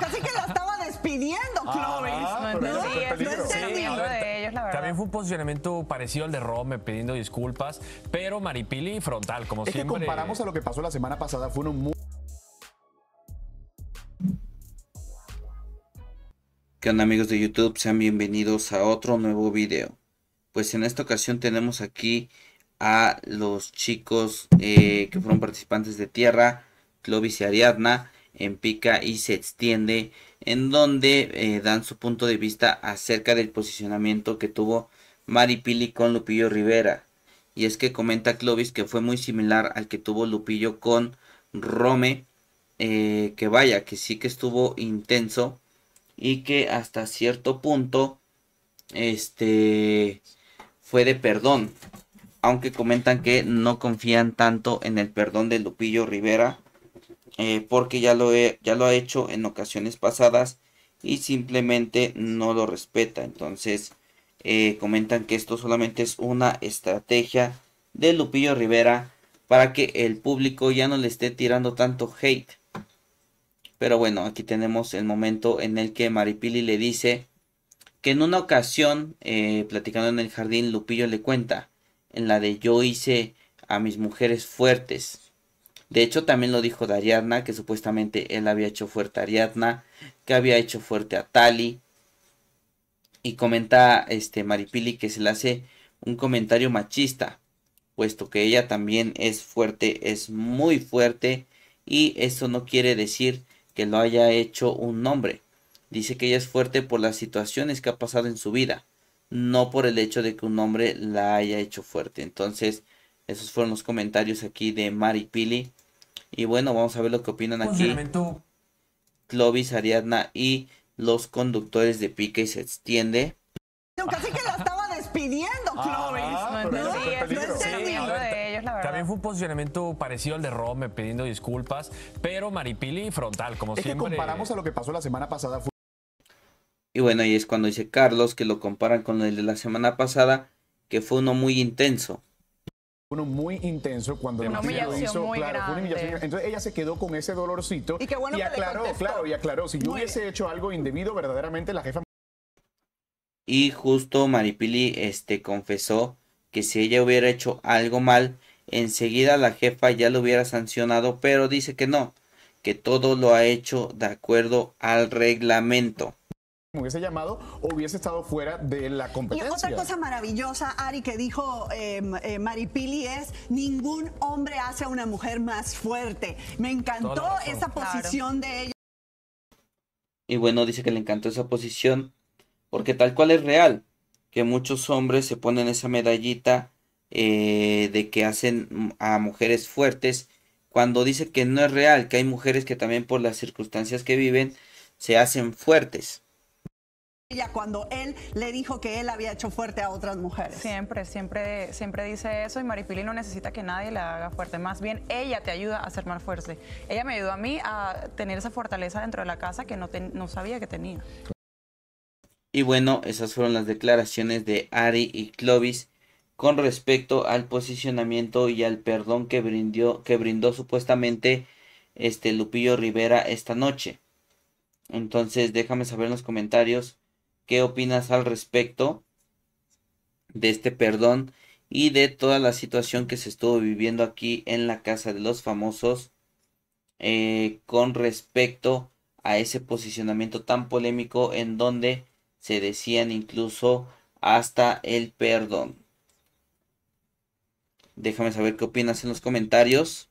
casi que la estaba despidiendo, ah, Clovis. También fue un posicionamiento parecido al de Rome, pidiendo disculpas, pero Maripili frontal, como siempre. comparamos a lo que pasó la semana pasada, fue uno muy. que onda amigos de YouTube? Sean bienvenidos a otro nuevo video. Pues en esta ocasión tenemos aquí a los chicos eh, que fueron participantes de tierra, Clovis y Ariadna en pica y se extiende, en donde eh, dan su punto de vista acerca del posicionamiento que tuvo Mari Pili con Lupillo Rivera. Y es que comenta Clovis que fue muy similar al que tuvo Lupillo con Rome, eh, que vaya, que sí que estuvo intenso y que hasta cierto punto este fue de perdón aunque comentan que no confían tanto en el perdón de Lupillo Rivera eh, porque ya lo, he, ya lo ha hecho en ocasiones pasadas y simplemente no lo respeta. Entonces eh, comentan que esto solamente es una estrategia de Lupillo Rivera para que el público ya no le esté tirando tanto hate. Pero bueno, aquí tenemos el momento en el que Maripili le dice que en una ocasión, eh, platicando en el jardín, Lupillo le cuenta, en la de yo hice a mis mujeres fuertes. De hecho, también lo dijo de Ariadna, que supuestamente él había hecho fuerte a Ariadna, que había hecho fuerte a Tali. Y comenta este Maripili que se le hace un comentario machista, puesto que ella también es fuerte, es muy fuerte, y eso no quiere decir que lo haya hecho un hombre. Dice que ella es fuerte por las situaciones que ha pasado en su vida, no por el hecho de que un hombre la haya hecho fuerte. Entonces, esos fueron los comentarios aquí de Maripili y bueno, vamos a ver lo que opinan aquí. Clovis, Ariadna y los conductores de pique y se extiende. Casi que la estaba despidiendo, Clovis. También fue un posicionamiento parecido al de Rome, pidiendo disculpas, pero Maripili frontal, como siempre. comparamos a lo que pasó la semana pasada. Fue... Y bueno, ahí es cuando dice Carlos que lo comparan con el de la semana pasada, que fue uno muy intenso uno muy intenso cuando una lo hizo, fue una Entonces ella se quedó con ese dolorcito y, bueno aclaró, claro, y aclaró, si yo hubiese hecho algo indebido, verdaderamente la jefa y justo Maripili este confesó que si ella hubiera hecho algo mal, enseguida la jefa ya lo hubiera sancionado, pero dice que no, que todo lo ha hecho de acuerdo al reglamento hubiese llamado hubiese estado fuera de la competencia. Y otra cosa maravillosa, Ari, que dijo em, eh, Maripili es, ningún hombre hace a una mujer más fuerte. Me encantó esa posición de ella. Y bueno, dice que le encantó esa posición porque tal cual es real, que muchos hombres se ponen esa medallita eh, de que hacen a mujeres fuertes cuando dice que no es real, que hay mujeres que también por las circunstancias que viven se hacen fuertes ella cuando él le dijo que él había hecho fuerte a otras mujeres. Siempre, siempre, siempre dice eso y Maripili no necesita que nadie la haga fuerte, más bien ella te ayuda a ser más fuerte. Ella me ayudó a mí a tener esa fortaleza dentro de la casa que no, no sabía que tenía. Y bueno, esas fueron las declaraciones de Ari y Clovis con respecto al posicionamiento y al perdón que brindó, que brindó supuestamente este Lupillo Rivera esta noche. Entonces déjame saber en los comentarios qué opinas al respecto de este perdón y de toda la situación que se estuvo viviendo aquí en la casa de los famosos eh, con respecto a ese posicionamiento tan polémico en donde se decían incluso hasta el perdón. Déjame saber qué opinas en los comentarios.